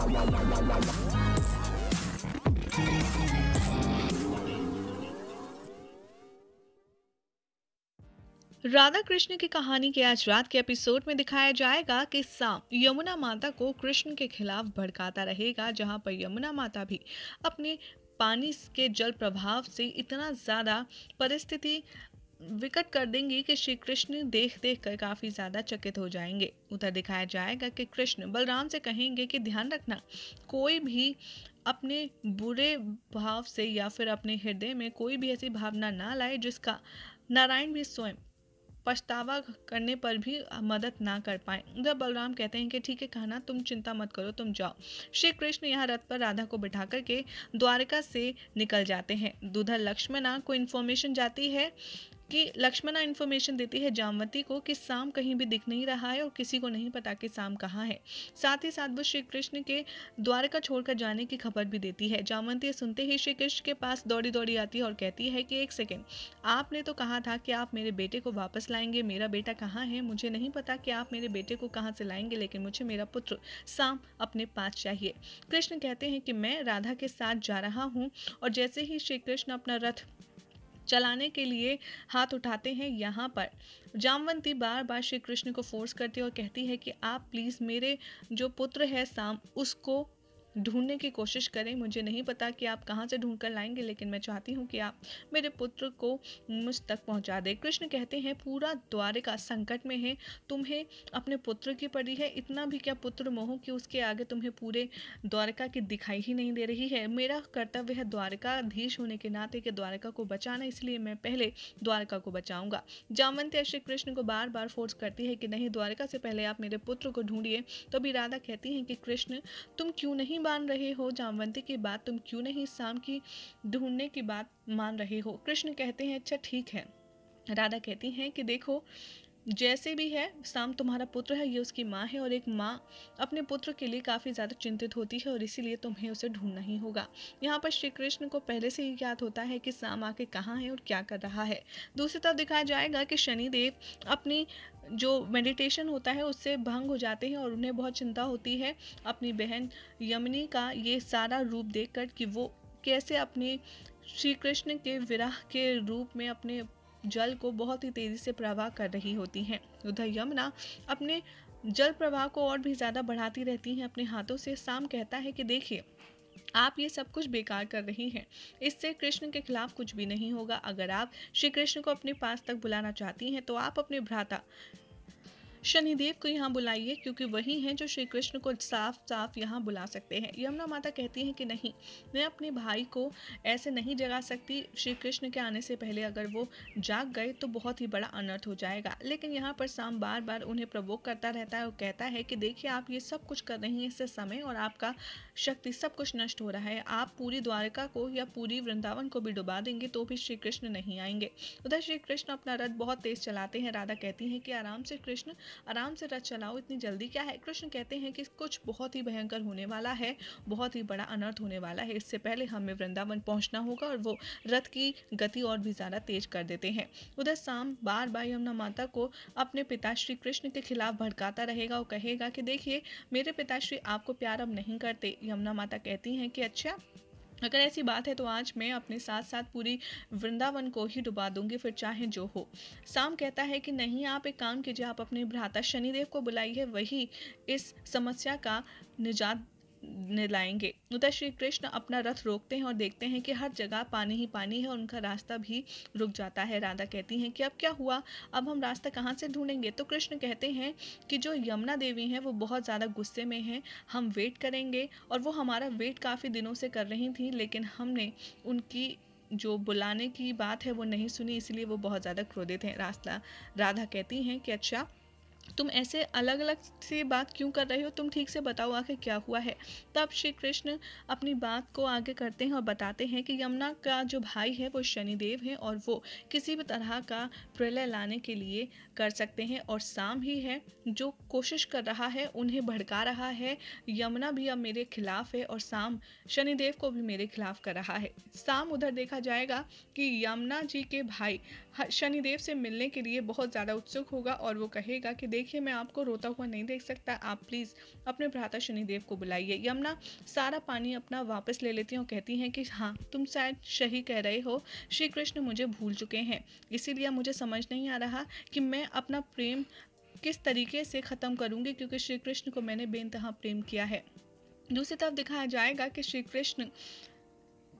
राधा कृष्ण की कहानी के आज रात के एपिसोड में दिखाया जाएगा कि सांप यमुना माता को कृष्ण के खिलाफ भड़काता रहेगा जहां पर यमुना माता भी अपने पानी के जल प्रभाव से इतना ज़्यादा परिस्थिति विकट कर देंगी कि श्री कृष्ण देख देख कर काफ़ी ज़्यादा चकित हो जाएंगे उधर दिखाया जाएगा कि कृष्ण बलराम से कहेंगे कि ध्यान रखना कोई भी अपने बुरे भाव से या फिर अपने हृदय में कोई भी ऐसी भावना ना लाए जिसका नारायण भी स्वयं पछतावा करने पर भी मदद ना कर पाए उधर बलराम कहते हैं कि ठीक है कहना तुम चिंता मत करो तुम जाओ श्री कृष्ण यहाँ रथ पर राधा को बिठा करके द्वारका से निकल जाते हैं उधर लक्ष्मणा को इन्फॉर्मेशन जाती है कि लक्ष्मणा इन्फॉर्मेशन देती है जामवती को कि शाम कहीं भी दिख नहीं रहा है और किसी को नहीं पता कि शाम कहाँ है साथ ही साथ वो श्री कृष्ण के द्वारका छोड़कर जाने की खबर भी देती है जामवती सुनते ही श्री कृष्ण के पास दौड़ी दौड़ी आती है और कहती है कि एक सेकेंड आपने तो कहा था कि आप मेरे बेटे को वापस लाएंगे मेरा बेटा कहाँ है मुझे नहीं पता कि आप मेरे बेटे को कहाँ से लाएंगे लेकिन मुझे मेरा पुत्र शाम अपने पास चाहिए कृष्ण कहते हैं कि मैं राधा के साथ जा रहा हूँ और जैसे ही श्री कृष्ण अपना रथ चलाने के लिए हाथ उठाते हैं यहाँ पर जामवंती बार बार श्री कृष्ण को फोर्स करती है और कहती है कि आप प्लीज़ मेरे जो पुत्र है साम उसको ढूंढने की कोशिश करें मुझे नहीं पता कि आप कहाँ से ढूंढ कर लाएंगे लेकिन मैं चाहती हूँ कि आप मेरे पुत्र को मुझ तक पहुँचा दें कृष्ण कहते हैं पूरा द्वारिका संकट में है तुम्हें अपने पुत्र की पड़ी है इतना भी क्या पुत्र मोह कि उसके आगे तुम्हें पूरे द्वारिका की दिखाई ही नहीं दे रही है मेरा कर्तव्य है द्वारकाधीश होने के नाते कि द्वारका को बचाना इसलिए मैं पहले द्वारका को बचाऊंगा जामंती श्री कृष्ण को बार बार फोर्स करती है कि नहीं द्वारका से पहले आप मेरे पुत्र को ढूंढिए तभी राधा कहती हैं कि कृष्ण तुम क्यों नहीं नहीं मान रहे हो जामवंती की बात तुम क्यों नहीं शाम की ढूंढने की बात मान रहे हो कृष्ण कहते हैं अच्छा ठीक है राधा कहती हैं कि देखो जैसे भी है साम तुम्हारा पुत्र है ये उसकी माँ है और एक माँ अपने पुत्र के लिए काफ़ी ज़्यादा चिंतित होती है और इसीलिए तुम्हें उसे ढूंढना ही होगा यहाँ पर श्री कृष्ण को पहले से ही ज्ञात होता है कि साम आके कहाँ है और क्या कर रहा है दूसरी तरफ दिखाया जाएगा कि शनिदेव अपनी जो मेडिटेशन होता है उससे भंग हो जाते हैं और उन्हें बहुत चिंता होती है अपनी बहन यमनी का ये सारा रूप देख कि वो कैसे अपने श्री कृष्ण के विराह के रूप में अपने जल को बहुत ही तेज़ी से प्रवाह कर रही होती हैं उधर यमुना अपने जल प्रवाह को और भी ज़्यादा बढ़ाती रहती हैं अपने हाथों से शाम कहता है कि देखिए आप ये सब कुछ बेकार कर रही हैं इससे कृष्ण के खिलाफ कुछ भी नहीं होगा अगर आप श्री कृष्ण को अपने पास तक बुलाना चाहती हैं तो आप अपने भ्राता शनिदेव को यहाँ बुलाइए क्योंकि वही हैं जो श्री कृष्ण को साफ साफ यहाँ बुला सकते हैं यमुना माता कहती हैं कि नहीं मैं अपने भाई को ऐसे नहीं जगा सकती श्री कृष्ण के आने से पहले अगर वो जाग गए तो बहुत ही बड़ा अनर्थ हो जाएगा लेकिन यहाँ पर शाम बार बार उन्हें प्रवोक करता रहता है और कहता है कि देखिए आप ये सब कुछ कर रही हैं इससे समय और आपका शक्ति सब कुछ नष्ट हो रहा है आप पूरी द्वारका को या पूरी वृंदावन को भी डुबा देंगे तो भी श्री कृष्ण नहीं आएंगे उधर श्री कृष्ण अपना रथ बहुत तेज चलाते हैं राधा कहती हैं कि आराम से कृष्ण आराम से रथ चलाओ इतनी जल्दी क्या है कृष्ण कहते हैं कि कुछ बहुत ही भयंकर होने वाला है बहुत ही बड़ा अनर्थ होने वाला है इससे पहले हमें वृंदावन पहुंचना होगा और वो रथ की गति और भी ज़्यादा तेज कर देते हैं उधर शाम बार बार यमुना माता को अपने पिता श्री कृष्ण के खिलाफ भड़काता रहेगा और कहेगा कि देखिए मेरे पिताश्री आपको प्यार अब नहीं करते यमुना माता कहती हैं कि अच्छा अगर ऐसी बात है तो आज मैं अपने साथ साथ पूरी वृंदावन को ही डुबा दूंगी फिर चाहे जो हो साम कहता है कि नहीं आप एक काम कीजिए आप अपने भ्राता शनिदेव को बुलाइए वही इस समस्या का निजात लाएंगे उधर श्री कृष्ण अपना रथ रोकते हैं और देखते हैं कि हर जगह पानी ही पानी है और उनका रास्ता भी रुक जाता है राधा कहती हैं कि अब क्या हुआ अब हम रास्ता कहाँ से ढूंढेंगे तो कृष्ण कहते हैं कि जो यमुना देवी हैं वो बहुत ज़्यादा गुस्से में हैं हम वेट करेंगे और वो हमारा वेट काफ़ी दिनों से कर रही थी लेकिन हमने उनकी जो बुलाने की बात है वो नहीं सुनी इसलिए वो बहुत ज़्यादा क्रोधित हैं रास्ता राधा कहती हैं कि अच्छा तुम ऐसे अलग अलग से बात क्यों कर रहे हो तुम ठीक से बताओ आखिर क्या हुआ है तब श्री कृष्ण अपनी बात को आगे करते हैं और बताते हैं कि यमुना का जो भाई है वो शनिदेव हैं और वो किसी भी तरह का प्रलय लाने के लिए कर सकते हैं और शाम ही है जो कोशिश कर रहा है उन्हें भड़का रहा है यमुना भी अब मेरे खिलाफ है और शाम शनिदेव को भी मेरे खिलाफ कर रहा है शाम उधर देखा जाएगा कि यमुना जी के भाई शनिदेव से मिलने के लिए बहुत ज़्यादा उत्सुक होगा और वो कहेगा कि देख देखिए मैं आपको रोता हुआ नहीं देख सकता आप प्लीज़ अपने भ्राता शनिदेव को बुलाइए यमुना सारा पानी अपना वापस ले लेती हैं और कहती हैं कि हाँ तुम शायद सही कह रहे हो श्री कृष्ण मुझे भूल चुके हैं इसीलिए मुझे समझ नहीं आ रहा कि मैं अपना प्रेम किस तरीके से ख़त्म करूँगी क्योंकि श्री कृष्ण को मैंने बेनतहा प्रेम किया है दूसरी तरफ दिखाया जाएगा कि श्री कृष्ण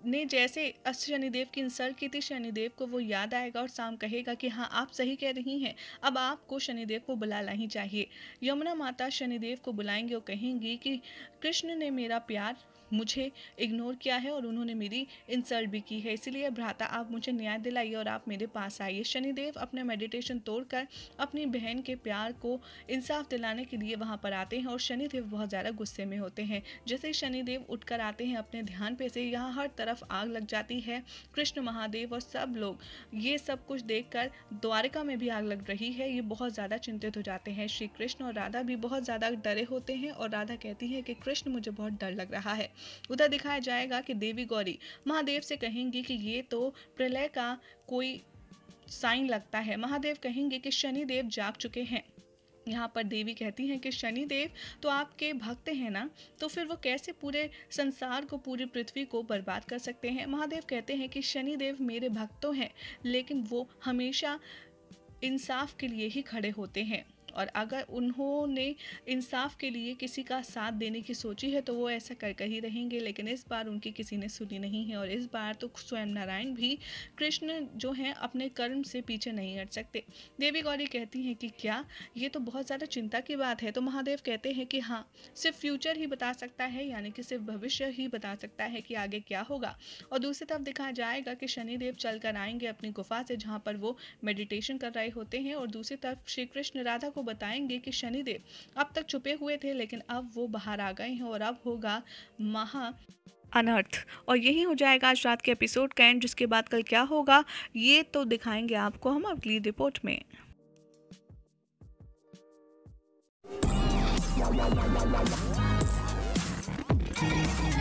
ने जैसे शनिदेव की इंसल्ट की थी शनिदेव को वो याद आएगा और शाम कहेगा कि हाँ आप सही कह रही हैं अब आपको शनिदेव को बुलाना ही चाहिए यमुना माता शनिदेव को बुलाएंगे और कहेंगी कि कृष्ण ने मेरा प्यार मुझे इग्नोर किया है और उन्होंने मेरी इंसल्ट भी की है इसीलिए भ्राता आप मुझे न्याय दिलाइए और आप मेरे पास आइए शनिदेव अपना मेडिटेशन तोड़कर अपनी बहन के प्यार को इंसाफ दिलाने के लिए वहाँ पर आते हैं और शनिदेव बहुत ज़्यादा गुस्से में होते हैं जैसे शनिदेव उठकर आते हैं अपने ध्यान पे से यहाँ हर तरफ आग लग जाती है कृष्ण महादेव और सब लोग ये सब कुछ देख द्वारका में भी आग लग रही है ये बहुत ज़्यादा चिंतित हो जाते हैं श्री कृष्ण और राधा भी बहुत ज़्यादा डरे होते हैं और राधा कहती है कि कृष्ण मुझे बहुत डर लग रहा है उधर दिखाया जाएगा कि देवी गौरी महादेव से कहेंगी कि ये तो प्रलय का कोई साइन लगता है महादेव कहेंगे कि शनि देव जाग चुके हैं यहाँ पर देवी कहती हैं कि शनि देव तो आपके भक्त हैं ना तो फिर वो कैसे पूरे संसार को पूरी पृथ्वी को बर्बाद कर सकते हैं महादेव कहते हैं कि शनि देव मेरे भक्तों हैं लेकिन वो हमेशा इंसाफ के लिए ही खड़े होते हैं और अगर उन्होंने इंसाफ के लिए किसी का साथ देने की सोची है तो वो ऐसा कर कर ही रहेंगे लेकिन इस बार उनकी किसी ने सुनी नहीं है और इस बार तो स्वयं नारायण भी कृष्ण जो हैं अपने कर्म से पीछे नहीं हट सकते देवी गौरी कहती हैं कि क्या ये तो बहुत ज़्यादा चिंता की बात है तो महादेव कहते हैं कि हाँ सिर्फ फ्यूचर ही बता सकता है यानी कि सिर्फ भविष्य ही बता सकता है कि आगे क्या होगा और दूसरी तरफ दिखाया जाएगा कि शनिदेव चल कर आएंगे अपनी गुफा से जहाँ पर वो मेडिटेशन कर रहे होते हैं और दूसरी तरफ श्री कृष्ण राधा को आपको बताएंगे कि शनिदेव अब तक छुपे हुए थे लेकिन अब वो बाहर आ गए हैं और अब होगा महा अनर्थ और यही हो जाएगा आज रात के एपिसोड का एंड जिसके बाद कल क्या होगा ये तो दिखाएंगे आपको हम अगली रिपोर्ट में Yeah, yeah, yeah, yeah, yeah.